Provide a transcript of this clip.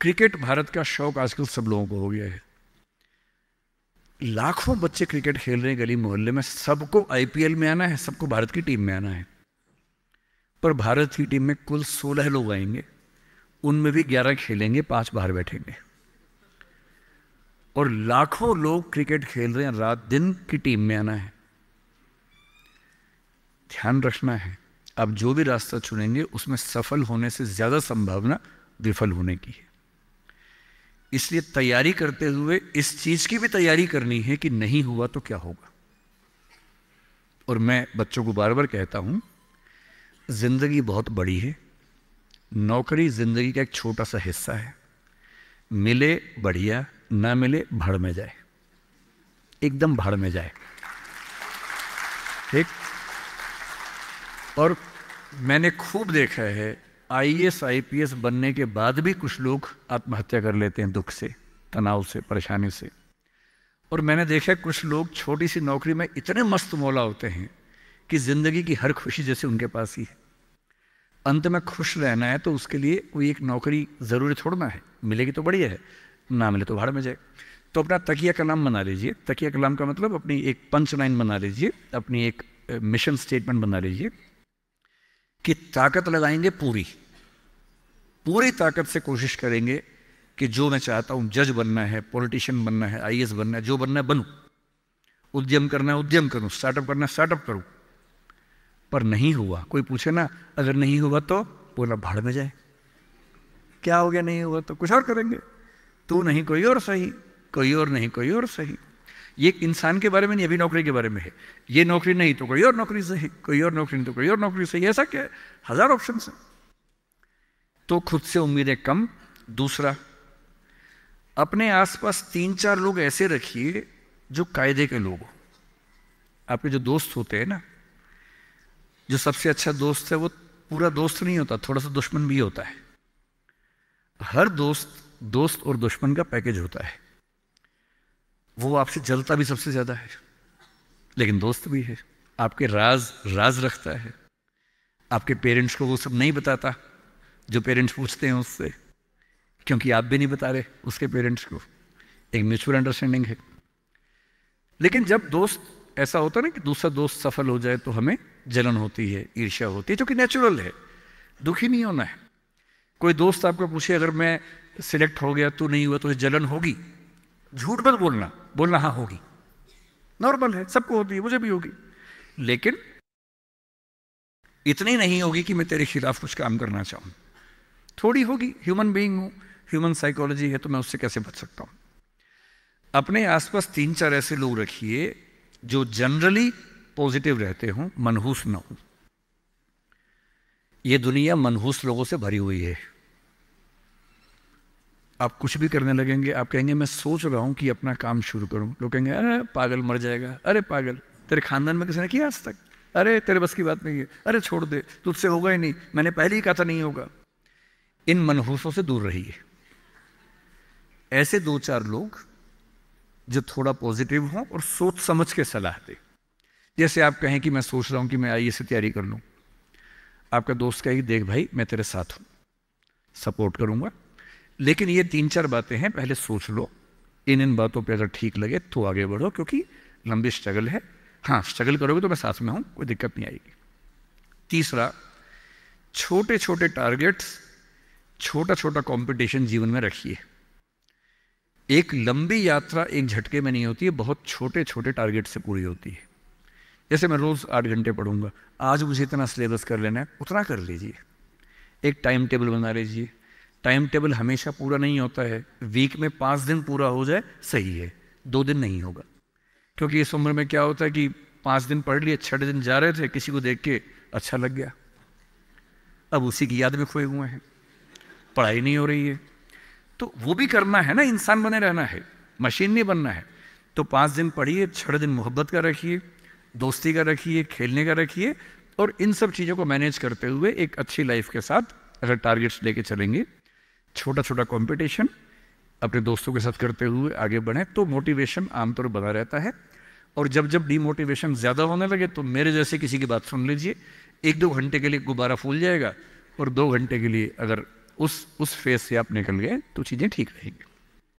cricket Bharat का शौक आजकल सब लोगों को हो गया है लाखों बच्चे क्रिकेट खेल रहे हैं गली मोहल्ले में सबको आईपीएल में आना है सबको भारत की टीम में आना है पर भारत की टीम में कुल सोलह लोग आएंगे उनमें भी ग्यारह खेलेंगे पांच बाहर बैठेंगे और लाखों लोग क्रिकेट खेल रहे हैं रात दिन की टीम में आना है ध्यान रखना है आप जो भी रास्ता चुनेंगे उसमें सफल होने से ज़्यादा संभावना विफल होने की है इसलिए तैयारी करते हुए इस चीज की भी तैयारी करनी है कि नहीं हुआ तो क्या होगा और मैं बच्चों को बार बार कहता हूं जिंदगी बहुत बड़ी है नौकरी जिंदगी का एक छोटा सा हिस्सा है मिले बढ़िया ना मिले भाड़ में जाए एकदम भाड़ में जाए ठीक और मैंने खूब देखा है आईएएस आईपीएस बनने के बाद भी कुछ लोग आत्महत्या कर लेते हैं दुख से तनाव से परेशानी से और मैंने देखा कुछ लोग छोटी सी नौकरी में इतने मस्त मौला होते हैं कि ज़िंदगी की हर खुशी जैसे उनके पास ही है अंत में खुश रहना है तो उसके लिए कोई एक नौकरी ज़रूरी छोड़ना है मिलेगी तो बढ़िया है ना मिले तो भाड़ में जाए तो अपना तकिया कलाम बना लीजिए तकिया कलाम का मतलब अपनी एक पंच लाइन बना लीजिए अपनी एक मिशन स्टेटमेंट बना लीजिए कि ताकत लगाएंगे पूरी पूरी ताकत से कोशिश करेंगे कि जो मैं चाहता हूं जज बनना है पॉलिटिशियन बनना है आई बनना है जो बनना है बनू उद्यम करना है उद्यम करूं स्टार्टअप करना है स्टार्टअप करूं पर नहीं हुआ कोई पूछे ना अगर नहीं हुआ तो बोला भाड़ में जाए क्या हो गया नहीं हुआ तो कुछ और करेंगे तू नहीं कोई और सही कोई और नहीं कोई और सही ये इंसान के बारे में नहीं अभी नौकरी के बारे में है ये नौकरी नहीं तो कोई और नौकरी से है कोई और नौकरी नहीं तो कोई और नौकरी से ऐसा क्या है हज़ार ऑप्शन है तो खुद से उम्मीदें कम दूसरा अपने आसपास तीन चार लोग ऐसे रखिए जो कायदे के लोग हो आपके जो दोस्त होते हैं ना जो सबसे अच्छा दोस्त है वो पूरा दोस्त नहीं होता थोड़ा सा दुश्मन भी होता है हर दोस्त दोस्त और दुश्मन का पैकेज होता है वो आपसे जलता भी सबसे ज़्यादा है लेकिन दोस्त भी है आपके राज राज रखता है आपके पेरेंट्स को वो सब नहीं बताता जो पेरेंट्स पूछते हैं उससे क्योंकि आप भी नहीं बता रहे उसके पेरेंट्स को एक म्यूचुअल अंडरस्टैंडिंग है लेकिन जब दोस्त ऐसा होता ना कि दूसरा दोस्त सफल हो जाए तो हमें जलन होती है ईर्ष्या होती है जो कि नेचुरल है दुखी नहीं होना है कोई दोस्त आपको पूछे अगर मैं सिलेक्ट हो गया तो नहीं हुआ तो जलन होगी झूठ मत बोलना बोलना हाँ होगी नॉर्मल है सबको होती है मुझे भी होगी लेकिन इतनी नहीं होगी कि मैं तेरे खिलाफ कुछ काम करना चाहूँ थोड़ी होगी ह्यूमन बीइंग हूँ ह्यूमन साइकोलॉजी है तो मैं उससे कैसे बच सकता हूँ अपने आसपास तीन चार ऐसे लोग रखिए जो जनरली पॉजिटिव रहते हों मनहूस ना हो ये दुनिया मनहूस लोगों से भरी हुई है आप कुछ भी करने लगेंगे आप कहेंगे मैं सोच रहा हूँ कि अपना काम शुरू करूँ लोग कहेंगे अरे पागल मर जाएगा अरे पागल तेरे खानदान में किसी ने किया आज तक अरे तेरे बस की बात नहीं है अरे छोड़ दे तुझसे होगा ही नहीं मैंने पहले ही कहा था नहीं होगा इन मनहूसों से दूर रहिए ऐसे दो चार लोग जो थोड़ा पॉजिटिव हों और सोच समझ के सलाह दें जैसे आप कहें कि मैं सोच रहा हूँ कि मैं आई से तैयारी कर लूँ आपका दोस्त कहे देख भाई मैं तेरे साथ हूँ सपोर्ट करूँगा लेकिन ये तीन चार बातें हैं पहले सोच लो इन इन बातों पे अगर ठीक लगे तो आगे बढ़ो क्योंकि लंबी स्ट्रगल है हाँ स्ट्रगल करोगे तो मैं साथ में हूँ कोई दिक्कत नहीं आएगी तीसरा छोटे छोटे टारगेट्स छोटा छोटा कंपटीशन जीवन में रखिए एक लंबी यात्रा एक झटके में नहीं होती है बहुत छोटे छोटे टारगेट से पूरी होती है जैसे मैं रोज़ आठ घंटे पढ़ूंगा आज मुझे इतना सिलेबस कर लेना है उतना कर लीजिए एक टाइम टेबल बना लीजिए टाइम टेबल हमेशा पूरा नहीं होता है वीक में पाँच दिन पूरा हो जाए सही है दो दिन नहीं होगा क्योंकि इस उम्र में क्या होता है कि पाँच दिन पढ़ लिए छठे दिन जा रहे थे किसी को देख के अच्छा लग गया अब उसी की याद में खोए हुए हैं पढ़ाई नहीं हो रही है तो वो भी करना है ना इंसान बने रहना है मशीन नहीं बनना है तो पाँच दिन पढ़िए छठे दिन मोहब्बत का रखिए दोस्ती का रखिए खेलने का रखिए और इन सब चीज़ों को मैनेज करते हुए एक अच्छी लाइफ के साथ अगर टारगेट्स लेके चलेंगे छोटा छोटा कंपटीशन अपने दोस्तों के साथ करते हुए आगे बढ़ें तो मोटिवेशन आमतौर बना रहता है और जब जब डीमोटिवेशन ज़्यादा होने लगे तो मेरे जैसे किसी की बात सुन लीजिए एक दो घंटे के लिए गुब्बारा फूल जाएगा और दो घंटे के लिए अगर उस उस फेज से आप निकल गए तो चीज़ें ठीक रहेंगी